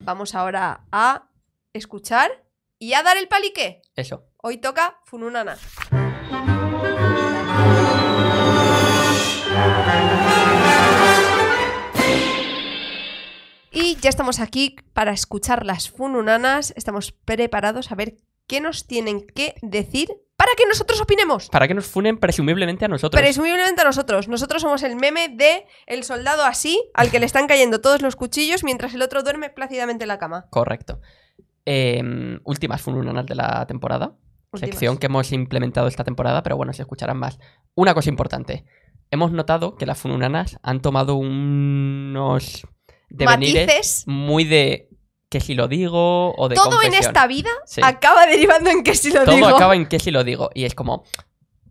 Vamos ahora a escuchar y a dar el palique. Eso. Hoy toca Fununana. Y ya estamos aquí para escuchar las fununanas. Estamos preparados a ver qué nos tienen que decir para que nosotros opinemos. Para que nos funen presumiblemente a nosotros. Presumiblemente a nosotros. Nosotros somos el meme de el soldado así, al que le están cayendo todos los cuchillos mientras el otro duerme plácidamente en la cama. Correcto. Em, últimas fununanas de la temporada. Sección que hemos implementado esta temporada, pero bueno, se escucharán más. Una cosa importante. Hemos notado que las fununanas han tomado unos devenires Matices. muy de que si lo digo o de Todo en esta vida acaba derivando en que si lo digo. Todo acaba en que si lo digo. Y es como,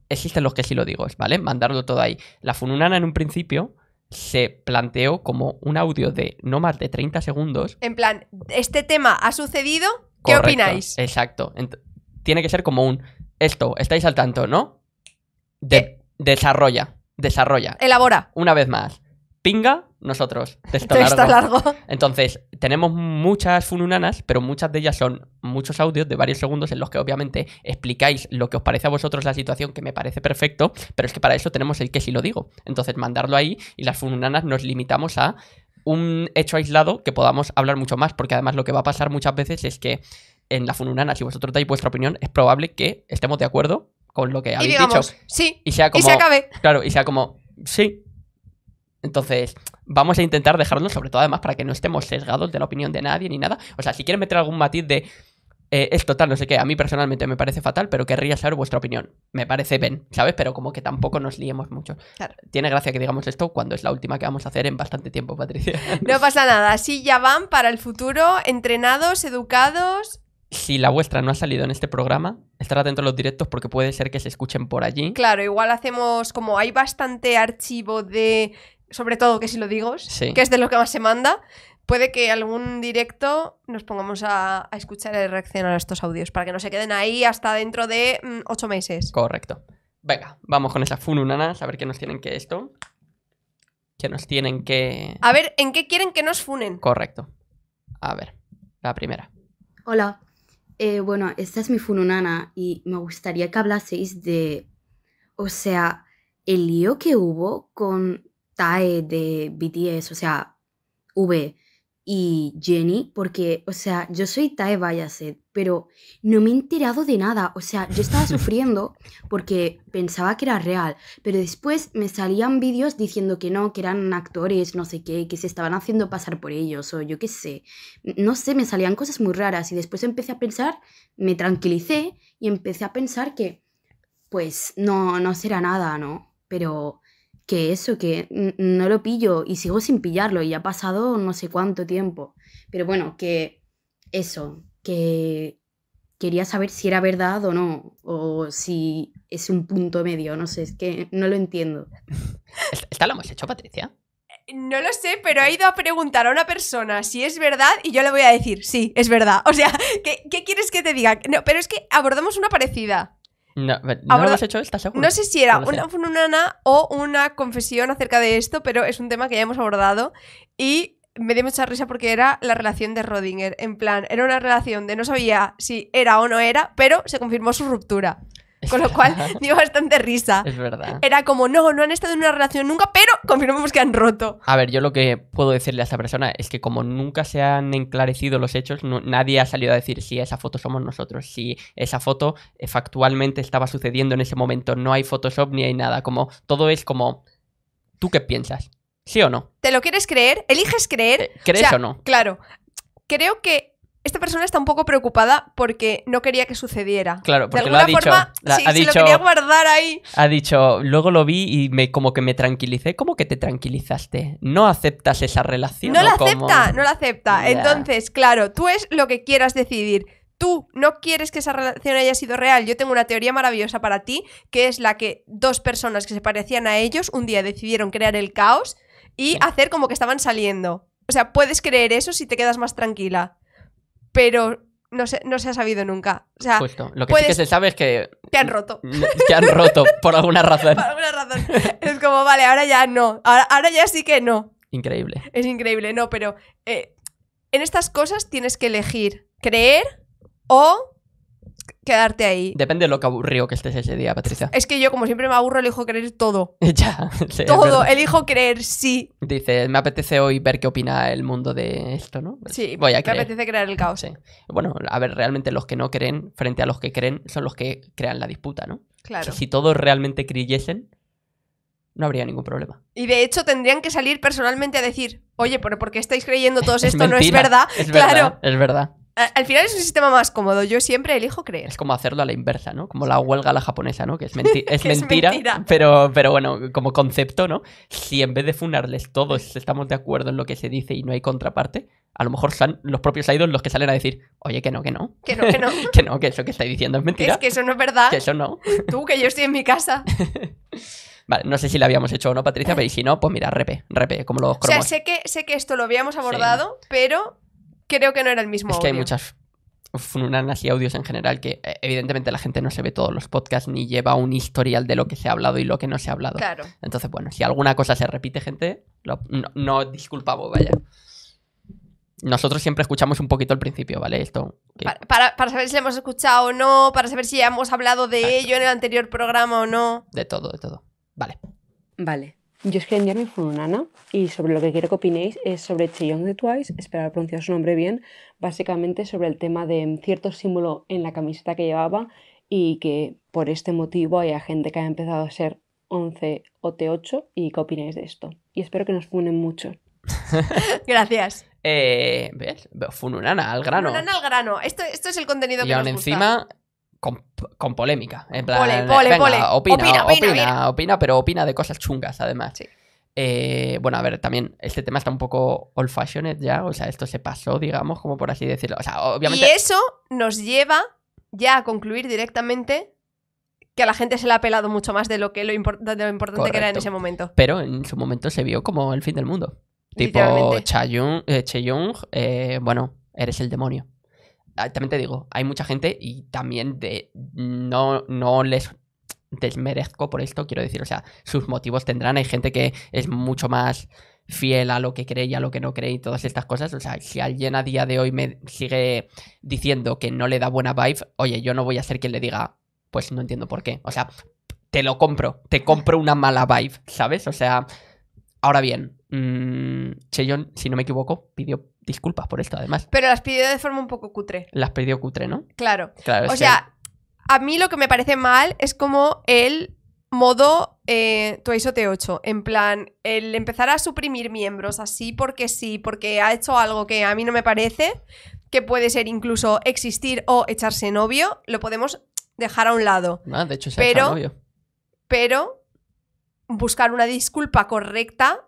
existen los que si lo digo, ¿vale? Mandarlo todo ahí. La Fununana en un principio se planteó como un audio de no más de 30 segundos. En plan, este tema ha sucedido, ¿qué opináis? Exacto. tiene que ser como un, esto, estáis al tanto, ¿no? De eh. Desarrolla, desarrolla. Elabora. Una vez más. Pinga, nosotros. Te está largo. Entonces, tenemos muchas fununanas, pero muchas de ellas son muchos audios de varios segundos en los que obviamente explicáis lo que os parece a vosotros la situación, que me parece perfecto, pero es que para eso tenemos el que si lo digo. Entonces, mandarlo ahí y las fununanas nos limitamos a un hecho aislado que podamos hablar mucho más, porque además lo que va a pasar muchas veces es que en la fununana, si vosotros dais vuestra opinión, es probable que estemos de acuerdo con lo que habéis dicho. Sí. Y Y se acabe. Claro, y sea como. Sí, entonces, vamos a intentar dejarnos, sobre todo además, para que no estemos sesgados de la opinión de nadie ni nada. O sea, si quieren meter algún matiz de eh, es total, no sé qué, a mí personalmente me parece fatal, pero querría saber vuestra opinión. Me parece bien, ¿sabes? Pero como que tampoco nos liemos mucho. Claro. Tiene gracia que digamos esto cuando es la última que vamos a hacer en bastante tiempo, Patricia. No pasa nada, así ya van para el futuro, entrenados, educados, si la vuestra no ha salido en este programa, estar atentos a los directos porque puede ser que se escuchen por allí. Claro, igual hacemos como hay bastante archivo de sobre todo que si lo digo, que es de lo que más se manda, puede que algún directo nos pongamos a, escuchar y reaccionar a estos audios para que no se queden ahí hasta dentro de mm, ocho meses. Correcto. Venga, vamos con esa fununana, a ver qué nos tienen que esto. Que nos tienen que. A ver, ¿en qué quieren que nos funen? Correcto. A ver, la primera. Hola. Eh, bueno, esta es mi fununana y me gustaría que hablaseis de. O sea, el lío que hubo con Tae de BTS, o sea, V y Jenny, porque, o sea, yo soy Tae Bayaset, pero no me he enterado de nada. O sea, yo estaba sufriendo porque pensaba que era real, pero después me salían vídeos diciendo que no, que eran actores, no sé qué, que se estaban haciendo pasar por ellos, o yo qué sé. No sé, me salían cosas muy raras y después empecé a pensar, me tranquilicé y empecé a pensar que, pues, no, no será nada, ¿no? Pero que eso, que no lo pillo y sigo sin pillarlo y ha pasado no sé cuánto tiempo. Pero bueno, que eso, que quería saber si era verdad o no, o si es un punto medio, no sé, es que no lo entiendo. está lo hemos hecho, Patricia? Eh, no lo sé, pero he ido a preguntar a una persona si es verdad y yo le voy a decir, sí, es verdad. O sea, ¿qué, qué quieres que te diga? No, pero es que abordamos una parecida. No, has hecho, ¿estás No sé si era una fununana o una confesión acerca de esto, pero es un tema que ya hemos abordado y me dio mucha risa porque era la relación de Rodinger. En plan, era una relación de no sabía si era o no era, pero se confirmó su ruptura. Con lo cual dio bastante risa. Es verdad. Era como, no, no han estado en una relación nunca, pero confirmamos que han roto. A ver, yo lo que puedo decirle a esta persona es que como nunca se han enclarecido los hechos, nadie ha salido a decir si esa foto somos nosotros, si esa foto eh, factualmente estaba sucediendo en ese momento, no hay Photoshop ni hay nada, como todo es como, ¿tú qué piensas? ¿Sí o no? ¿Te lo quieres creer? ¿Eliges creer? Eh, ¿Crees o no? Claro. Creo que esta persona está un poco preocupada porque no quería que sucediera. Claro, porque de alguna lo ha dicho, sí, ha dicho, se lo quería guardar ahí. Ha dicho, luego lo vi y me como que me tranquilicé. ¿Cómo que te tranquilizaste? ¿No aceptas esa relación? No la acepta, no la acepta. Entonces, claro, tú es lo que quieras decidir. Tú no quieres que esa relación haya sido real. Yo tengo una teoría maravillosa para ti, que es la que dos personas que se parecían a ellos un día decidieron crear el caos y hacer como que estaban saliendo. O sea, puedes creer eso si te quedas más tranquila pero no se, no se ha sabido nunca. O sea, Lo que sí que se sabe es que. Te han roto. Te han roto, por alguna razón. por alguna razón. Es como, vale, ahora ya no. Ahora, ya sí que no. Increíble. Es increíble, no, pero eh, en estas cosas tienes que elegir creer o quedarte ahí. Depende de lo que aburrido que estés ese día, Patricia. Es que yo, como siempre me aburro, elijo creer todo. ya, sí, todo, elijo creer sí. Dice, me apetece hoy ver qué opina el mundo de esto, ¿no? Pues sí, voy a me apetece crear el caos. Bueno, a ver, realmente los que no creen frente a los que creen son los que crean la disputa, ¿no? Claro. si todos realmente creyesen, no habría ningún problema. Y de hecho tendrían que salir personalmente a decir, oye, pero porque estáis creyendo todos esto? no es verdad. claro. Verdad, es verdad. Al final es un sistema más cómodo, yo siempre elijo creer. Es como hacerlo a la inversa, ¿no? Como la huelga a la japonesa, ¿no? Que es, mentira, Pero, pero bueno, como concepto, ¿no? Si en vez de funarles todos estamos de acuerdo en lo que se dice y no hay contraparte, a lo mejor son los propios idols los que salen a decir, oye, que no, que no. Que no, que no. que no, que eso que estáis diciendo es mentira. Es que eso no es verdad. Que eso no. Tú, que yo estoy en mi casa. vale, no sé si lo habíamos hecho o no, Patricia, pero si no, pues mira, repe, repe, como los cromos. O sea, sé que, sé que esto lo habíamos abordado, pero creo que no era el mismo. Es que hay muchas funanas y audios en general que eh, evidentemente la gente no se ve todos los podcasts ni lleva un historial de lo que se ha hablado y lo que no se ha hablado. Claro. Entonces, bueno, si alguna cosa se repite, gente, no, disculpa, disculpamos, vaya. Nosotros siempre escuchamos un poquito al principio, ¿vale? Esto. Para, saber si lo hemos escuchado o no, para saber si ya hemos hablado de ello en el anterior programa o no. De todo, de todo. Vale. Vale. Yo en en Fununana y sobre lo que quiero que opinéis es sobre Young de Twice, espero pronunciado su nombre bien, básicamente sobre el tema de cierto símbolo en la camiseta que llevaba y que por este motivo haya gente que haya empezado a ser 11 o t 8 y qué opináis de esto. Y espero que nos funen mucho. Gracias. Eh, ¿Ves? Fununana, al grano. Fununana al grano. Esto, esto es el contenido que nos gusta. encima con, polémica. En plan, Opina, opina, opina, pero opina de cosas chungas además. Eh, bueno, a ver, también este tema está un poco old fashioned ya, o sea, esto se pasó, digamos, como por así decirlo. O sea, obviamente... Y eso nos lleva ya a concluir directamente que a la gente se le ha pelado mucho más de lo, que lo, importante que era en ese momento. Pero en su momento se vio como el fin del mundo. Tipo cha eh, eh, bueno, eres el demonio. Ah, también te digo, hay mucha gente y también no, no les desmerezco por esto, quiero decir, o sea, sus motivos tendrán, hay gente que es mucho más fiel a lo que cree y a lo que no cree y todas estas cosas, o sea, si alguien a día de hoy me sigue diciendo que no le da buena vibe, oye, yo no voy a ser quien le diga, pues no entiendo por qué, o sea, te lo compro, te compro una mala vibe, ¿sabes? O sea, ahora bien, mmm, si no me equivoco, pidió disculpas por esto, además. Pero las pidió de forma un poco cutre. Las pidió cutre, ¿no? Claro. o sea, a mí lo que me parece mal es como el modo eh, T8. En plan, el empezar a suprimir miembros así porque sí, porque ha hecho algo que a mí no me parece, que puede ser incluso existir o echarse novio, lo podemos dejar a un lado. Ah, de hecho, se pero, ha novio. Pero buscar una disculpa correcta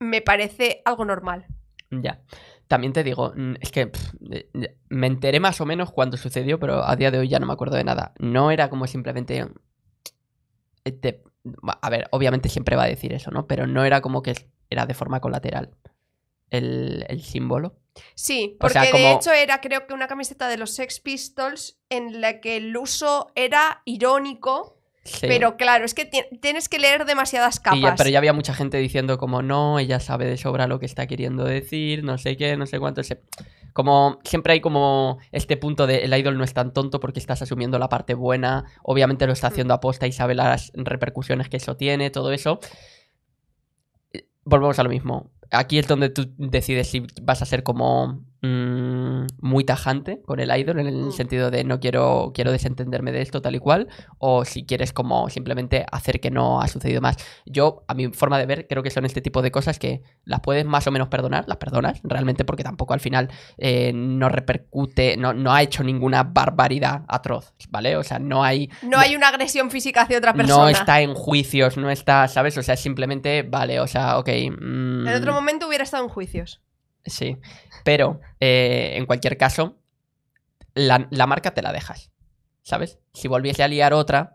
me parece algo normal. Ya. También te digo, mm, es que eh, me enteré más o menos cuando sucedió, pero a día de hoy ya no me acuerdo de nada. No era como simplemente... Eh, a ver, obviamente siempre va a decir eso, ¿no? Pero no era como que era de forma colateral el, símbolo. Sí, porque de hecho era creo que una camiseta de los Sex Pistols en la que el uso era irónico pero claro, es que tienes que leer demasiadas capas. pero ya había mucha gente diciendo como no, ella sabe de sobra lo que está queriendo decir, no sé qué, no sé cuánto. Como siempre hay como este punto de el idol no es tan tonto porque estás asumiendo la parte buena, obviamente lo está mm. haciendo a aposta y sabe las repercusiones que eso tiene, todo eso. Eh, volvemos a lo mismo. Aquí es donde tú decides si vas a ser como Mm, muy tajante con el idol en el mm. sentido de no quiero, quiero desentenderme de esto tal y cual, o si quieres como simplemente hacer que no ha sucedido más. Yo, a mi forma de ver, creo que son este tipo de cosas que las puedes más o menos perdonar, las perdonas realmente porque tampoco al final eh, no repercute, no, no ha hecho ninguna barbaridad atroz, ¿vale? O sea, no hay... No hay una agresión física hacia otra persona. No está en juicios, no está, ¿sabes? O sea, simplemente, vale, o sea, ok... Mm. En otro momento hubiera estado en juicios. Sí, pero eh, en cualquier caso, la, marca te la dejas, ¿sabes? Si volviese a liar otra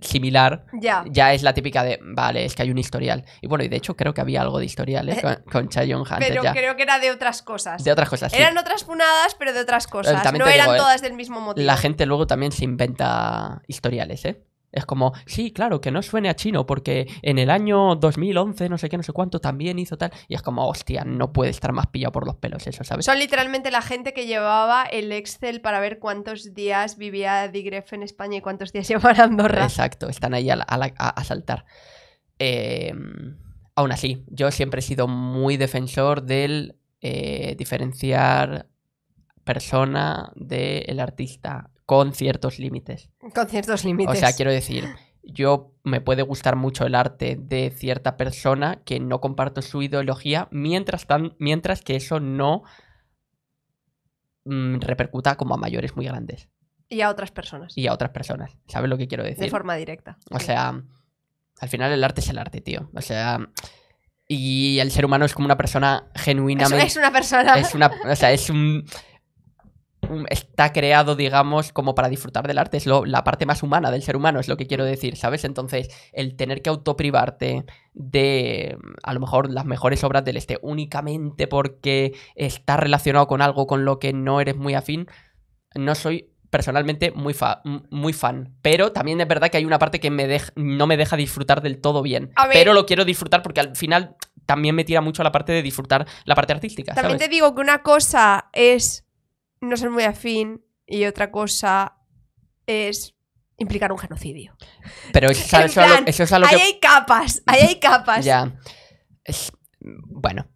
similar, ya. es la típica de, vale, es que hay un historial. Y bueno, y de hecho creo que había algo de historial eh, con, Cha Chayon Hunter. Pero creo que era de otras cosas. De otras cosas. Eran otras punadas, pero de otras eh, cosas. no eran todas del mismo motivo. La gente luego también se inventa historiales, ¿eh? Es como, sí, claro, que no suene a chino, porque en el año 2011, no sé qué, no sé cuánto, también hizo tal. Y es como, hostia, no puede estar más pillado por los pelos eso, ¿sabes? Son literalmente la gente que llevaba el Excel para ver cuántos días vivía Digref en España y cuántos días llevaba Andorra. Exacto, están ahí a, saltar. Em, aún así, yo siempre he sido muy defensor del eh, diferenciar persona del artista con ciertos límites. Con ciertos límites. O sea, quiero decir, yo me puede gustar mucho el arte de cierta persona que no comparto su ideología, mientras, tan, mientras que eso no mm, repercuta como a mayores muy grandes. Y a otras personas. Y a otras personas. ¿Sabes lo que quiero decir? De forma directa. O sea, al final el arte es el arte, tío. O sea, y el ser humano es como una persona genuinamente. Es, una persona. Es una, o sea, es un Mm, está creado, digamos, como para disfrutar del arte, es la parte más humana del ser humano, es lo que quiero decir, ¿sabes? Entonces, el tener que autoprivarte de, mm, a lo mejor, las mejores obras del este únicamente porque está relacionado con algo con lo que no eres muy afín, no soy personalmente muy, muy fan. Pero también es verdad que hay una parte que me no me deja disfrutar del todo bien. Pero lo quiero disfrutar porque al final también me tira mucho a la parte de disfrutar la parte artística. También te digo que una cosa es no ser muy afín y otra cosa es implicar un genocidio. Pero eso, es, eso es lo ahí hay capas, ahí hay capas. ya. Bueno.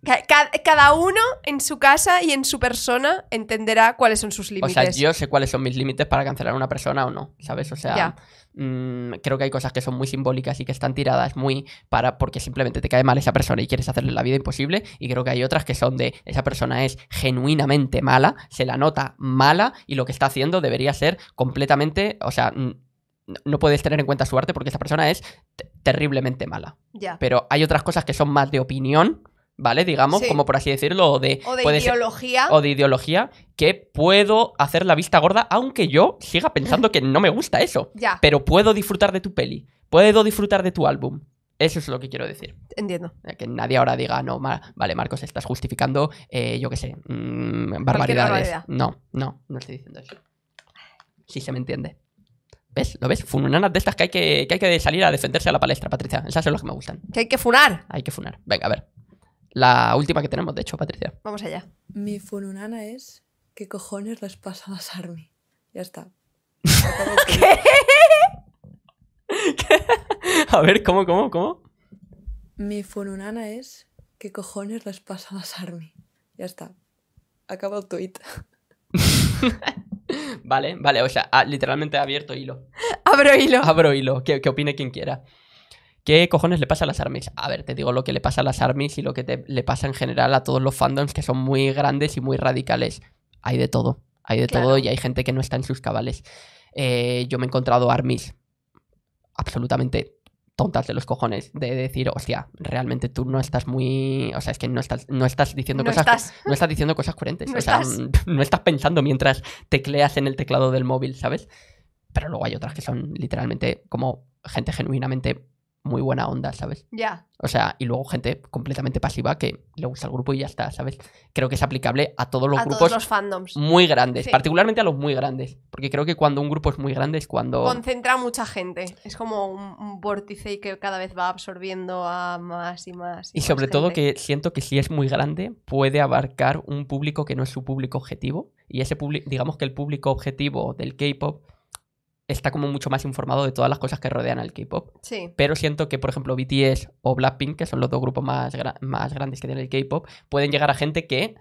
Cada, uno en su casa y en su persona entenderá cuáles son sus límites. O sea, yo sé cuáles son mis límites para cancelar a una persona o no, ¿sabes? O sea, mm, creo que hay cosas que son muy simbólicas y que están tiradas muy para porque simplemente te cae mal esa persona y quieres hacerle la vida imposible. Y creo que hay otras que son de esa persona es genuinamente mala, se la nota mala y lo que está haciendo debería ser completamente, o sea, no puedes tener en cuenta su arte porque esa persona es terriblemente mala. Pero hay otras cosas que son más de opinión, ¿vale? Digamos, como por así decirlo, o de, ideología. o de ideología, que puedo hacer la vista gorda, aunque yo siga pensando que no me gusta eso. Pero puedo disfrutar de tu peli, puedo disfrutar de tu álbum. Eso es lo que quiero decir. Entiendo. Eh, que nadie ahora diga, no, vale, Marcos, estás justificando, eh, yo qué sé, mm, barbaridades. No, no, no estoy diciendo eso. Sí se me entiende. ¿Ves? ¿Lo ves? Fununanas de estas que hay que, hay que salir a defenderse a la palestra, Patricia. Esas son las que me gustan. Que hay que funar. Hay que funar. Venga, a ver. La última que tenemos, de hecho, Patricia. Vamos allá. Mi fununana es ¿Qué cojones les pasa a las Army? Ya está. ¿Qué? ¿Qué? A ver, ¿cómo, cómo, cómo? Mi fununana es ¿Qué cojones les pasa a las Army? Ya está. Acaba el tuit Vale, vale, o sea, literalmente ha abierto hilo. Abro hilo. Abro hilo, que, opine quien quiera. ¿Qué cojones le pasa a las armies? A ver, te digo lo que le pasa a las armies y lo que te, le pasa en general a todos los fandoms que son muy grandes y muy radicales. Hay de todo, hay de todo y hay gente que no está en sus cabales. Eh, yo me he encontrado armies absolutamente tontas de los cojones de decir, hostia, realmente tú no estás muy, o sea, es que no estás no estás diciendo cosas no estás diciendo cosas coherentes, no o sea, estás. no estás pensando mientras tecleas en el teclado del móvil, ¿sabes? Pero luego hay otras que son literalmente como gente genuinamente muy buena onda, ¿sabes? Ya. O sea, y luego gente completamente pasiva que le gusta el grupo y ya está, ¿sabes? Creo que es aplicable a todos los a grupos todos los fandoms. muy grandes, particularmente a los muy grandes, porque creo que cuando un grupo es muy grande es cuando... Concentra mucha gente, es como un, vórtice vórtice que cada vez va absorbiendo a más y más. Y, sobre todo que siento que si es muy grande puede abarcar un público que no es su público objetivo, y ese público, digamos que el público objetivo del K-¡pop! está como mucho más informado de todas las cosas que rodean al K-pop. Sí. Pero siento que, por ejemplo, BTS o Blackpink, que son los dos grupos más, más grandes que tiene el K-pop, pueden llegar a gente que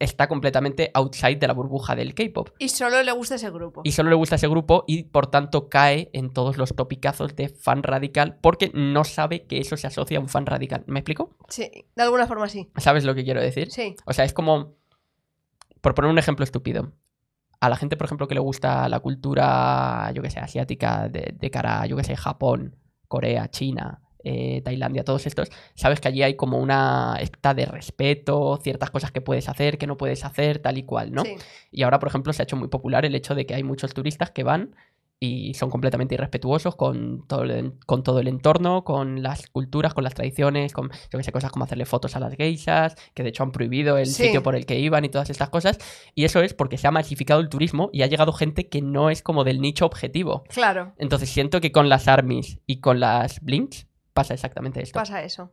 está completamente outside de la burbuja del K-pop. Y solo le gusta ese grupo. Y solo le gusta ese grupo y por tanto cae en todos los topicazos de fan radical porque no sabe que eso se asocia a un fan radical. ¿Me explico? Sí, de alguna forma sí. ¿Sabes lo que quiero decir? Sí. O sea, es como. Por poner un ejemplo estúpido a la gente, por ejemplo, que le gusta la cultura, yo que sé, asiática, de, de cara, yo que sé, Japón, Corea, China, eh, Tailandia, todos estos, sabes que allí hay como una esta de respeto, ciertas cosas que puedes hacer, que no puedes hacer, tal y cual, ¿no? Y ahora, por ejemplo, se ha hecho muy popular el hecho de que hay muchos turistas que van y son completamente irrespetuosos con todo, el, entorno, con las culturas, con las tradiciones, con yo cosas como hacerle fotos a las geishas, que de hecho han prohibido el sitio por el que iban y todas estas cosas. Y eso es porque se ha masificado el turismo y ha llegado gente que no es como del nicho objetivo. Claro. Entonces siento que con las armies y con las blinks pasa exactamente esto. Pasa eso.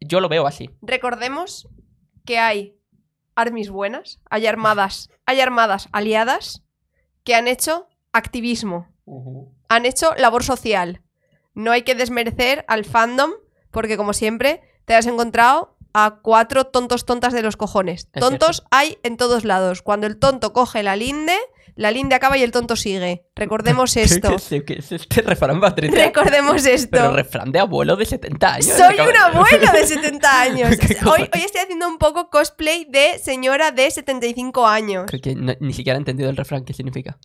Yo lo veo así. Recordemos que hay armies buenas, hay armadas, hay armadas aliadas que han hecho activismo han hecho labor social. No hay que desmerecer al fandom, porque como siempre, te has encontrado a cuatro tontos tontas de los cojones. tontos hay en todos lados. Cuando el tonto coge la linde, la linde acaba y el tonto sigue. Recordemos esto. este refrán Recordemos esto. refrán de abuelo de 70 años. Soy un abuelo de 70 años. hoy, estoy haciendo un poco cosplay de señora de 75 años. que ni siquiera he entendido el refrán qué significa.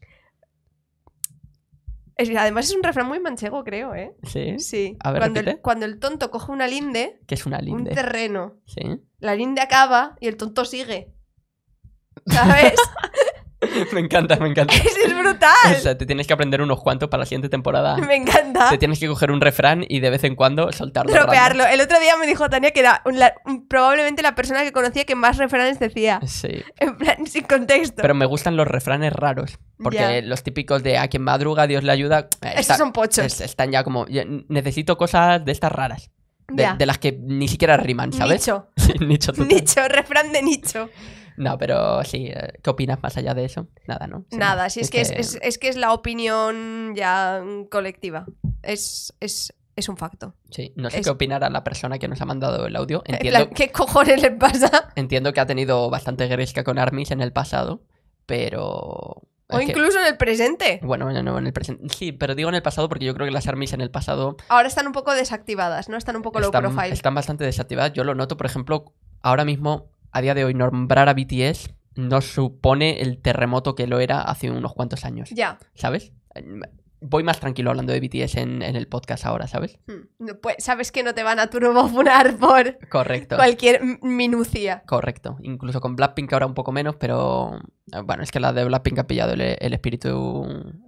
Además es un refrán muy manchego, creo, ¿eh? Sí. Sí. A ver, cuando, el, cuando, el, tonto coge una linde. ¿Qué es una linde? Un terreno. Sí. La linde acaba y el tonto sigue. ¿Sabes? Me encanta, me encanta. es brutal. O sea, te tienes que aprender unos cuantos para la siguiente temporada. Me encanta. Te tienes que coger un refrán y de vez en cuando soltarlo. Tropearlo. El otro día me dijo Tania que era probablemente la persona que conocía que más refranes decía. Sí. En plan, sin contexto. Pero me gustan los refranes raros. Porque los típicos de a quien madruga, Dios le ayuda. Eh, Estos son pochos. están ya como. Necesito cosas de estas raras. De, las que ni siquiera riman, ¿sabes? Nicho. nicho Nicho, refrán de nicho. No, pero sí, eh, ¿qué opinas más allá de eso? Nada, ¿no? Nada, sí, es, que, Es, que es la opinión ya mm, colectiva. Es, es, un facto. Sí, no sé qué opinará la persona que nos ha mandado el audio. Entiendo... ¿Qué cojones le pasa? Entiendo que ha tenido bastante gresca con Armis en el pasado, pero... O incluso en el presente. Bueno, no, en el presente. Sí, pero digo en el pasado porque yo creo que las armis en el pasado. Ahora están un poco desactivadas, ¿no? Están un poco low profile. Están bastante desactivadas. Yo lo noto, por ejemplo, ahora mismo a día de hoy nombrar a BTS no supone el terremoto que lo era hace unos cuantos años. Ya. ¿Sabes? Voy más tranquilo hablando de BTS en, el podcast ahora, ¿sabes? Hmm. Pues sabes que no te van a turbofunar por Correcto. cualquier minucia. Correcto. Incluso con Blackpink ahora un poco menos, pero eh, bueno, es que la de Blackpink ha pillado el, espíritu,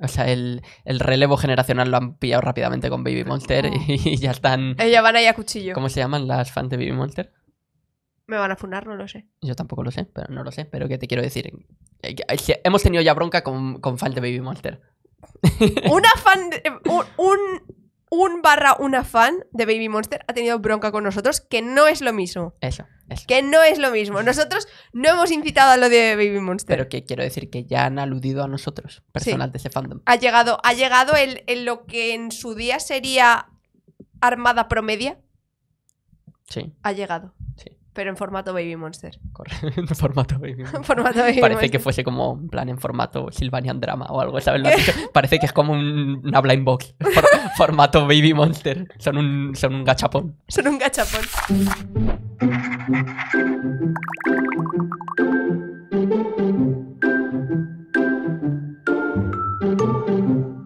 o sea, el, relevo generacional lo han pillado rápidamente con Baby ah. Monster y, ya están... Ella van ahí a cuchillo. ¿Cómo se llaman las fans de Baby Monster? Me van a funar, no lo sé. Yo tampoco lo sé, pero no lo sé. Pero que te quiero decir. Hemos tenido ya bronca con, con fan de Baby Monster. Una fan. un, un, barra una fan de Baby Monster ha tenido bronca con nosotros, que no es lo mismo. Eso, eso. Que no es lo mismo. Nosotros no hemos incitado a lo de Baby Monster. Pero que quiero decir que ya han aludido a nosotros, personal de ese fandom. Ha llegado, ha llegado lo que en su día sería armada promedia. Sí. Ha llegado. Sí. Pero en formato Baby Monster. en formato Baby Monster. formato Baby Parece que fuese como, en plan, en formato Sylvanian Drama o algo, ¿sabes? Parece que es como una blind box. formato Baby Monster. Son un, son un gachapón. Son un gachapón.